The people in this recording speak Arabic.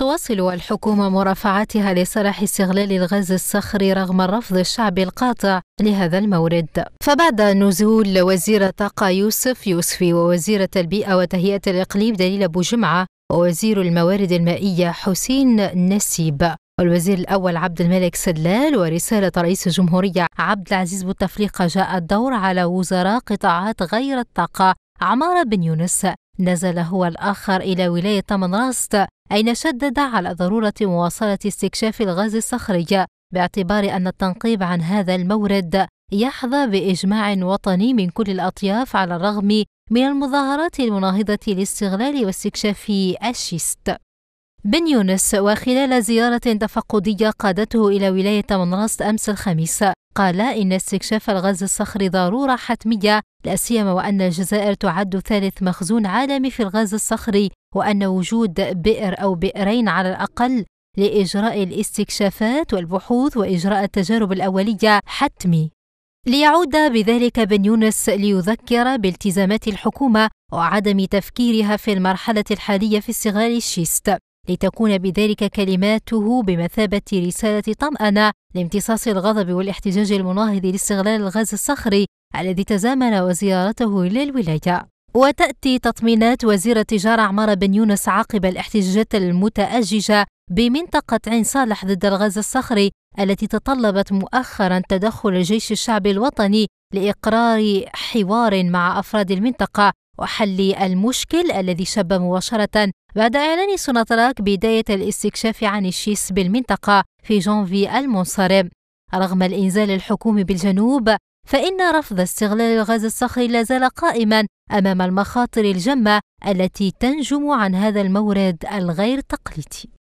تواصل الحكومة مرافعتها لصالح استغلال الغاز الصخري رغم الرفض الشعبي القاطع لهذا المورد فبعد نزول وزير الطاقة يوسف يوسفي ووزيرة البيئة وتهيئة الإقليم دليل أبو جمعة ووزير الموارد المائية حسين نسيب والوزير الأول عبد الملك سلال ورسالة رئيس الجمهورية عبد العزيز بوتفليقة جاء الدور على وزراء قطاعات غير الطاقة عمارة بن يونس نزل هو الآخر إلى ولاية تمنراست أين شدد على ضرورة مواصلة استكشاف الغاز الصخري باعتبار أن التنقيب عن هذا المورد يحظى بإجماع وطني من كل الأطياف على الرغم من المظاهرات المناهضة لاستغلال واستكشاف الشيست بن يونس وخلال زيارة تفقدية قادته إلى ولاية منراست أمس الخميس قال إن استكشاف الغاز الصخري ضرورة حتمية لا سيما وأن الجزائر تعد ثالث مخزون عالمي في الغاز الصخري وأن وجود بئر أو بئرين على الأقل لإجراء الاستكشافات والبحوث وإجراء التجارب الأولية حتمي ليعود بذلك بن يونس ليذكر بالتزامات الحكومة وعدم تفكيرها في المرحلة الحالية في استغلال الشيست لتكون بذلك كلماته بمثابة رسالة طمأنة لامتصاص الغضب والاحتجاج المناهض لاستغلال الغاز الصخري الذي تزامن وزيارته إلى الولاية وتأتي تطمينات وزير التجارة عمار بن يونس عقب الاحتجاجات المتأججة بمنطقة عين صالح ضد الغاز الصخري التي تطلبت مؤخرا تدخل جيش الشعب الوطني لإقرار حوار مع أفراد المنطقة وحل المشكل الذي شب مباشرة بعد إعلان سوناتراك بداية الاستكشاف عن الشيس بالمنطقة في جانفي المنصرم رغم الإنزال الحكومي بالجنوب فإن رفض استغلال الغاز الصخري لا زال قائما أمام المخاطر الجمة التي تنجم عن هذا المورد الغير تقليدي